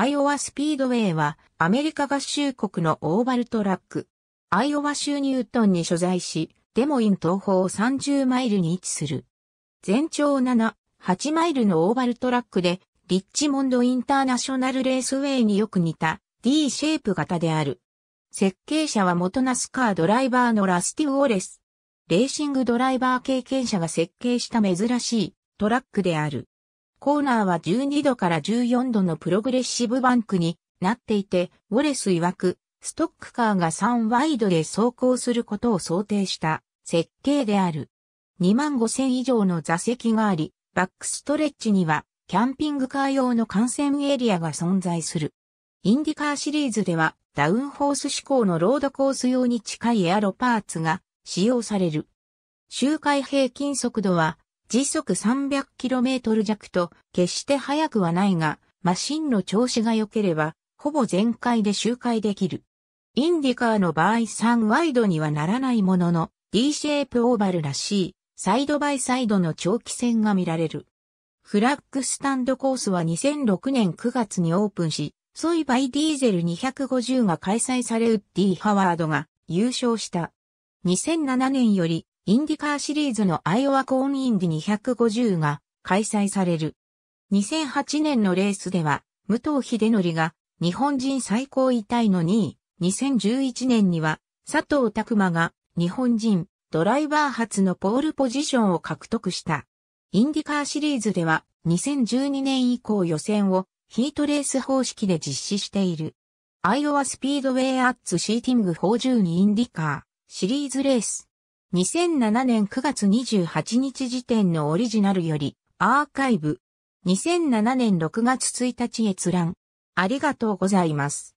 アイオワスピードウェイはアメリカ合衆国のオーバルトラック。アイオワ州ニュートンに所在し、デモイン東方30マイルに位置する。全長7、8マイルのオーバルトラックで、リッチモンドインターナショナルレースウェイによく似た D シェイプ型である。設計者は元ナスカードライバーのラスティ・ウォレス。レーシングドライバー経験者が設計した珍しいトラックである。コーナーは12度から14度のプログレッシブバンクになっていて、ウォレス曰く、ストックカーが3ワイドで走行することを想定した設計である。2万5000以上の座席があり、バックストレッチにはキャンピングカー用の幹線エリアが存在する。インディカーシリーズではダウンホース志向のロードコース用に近いエアロパーツが使用される。周回平均速度は時速 300km 弱と、決して速くはないが、マシンの調子が良ければ、ほぼ全開で周回できる。インディカーの場合3ワイドにはならないものの、D シェイプオーバルらしい、サイドバイサイドの長期戦が見られる。フラッグスタンドコースは2006年9月にオープンし、ソイバイディーゼル250が開催されウッディ・ハワードが優勝した。2007年よりインディカーシリーズのアイオワコーンインディ250が開催される。2008年のレースでは、武藤秀則が日本人最高位タイの2位、2011年には佐藤拓馬が日本人ドライバー初のポールポジションを獲得した。インディカーシリーズでは2012年以降予選をヒートレース方式で実施している。アイオワスピードウェイアッツシーティング42インディカーシリーズレース。2007年9月28日時点のオリジナルより、アーカイブ。2007年6月1日閲覧。ありがとうございます。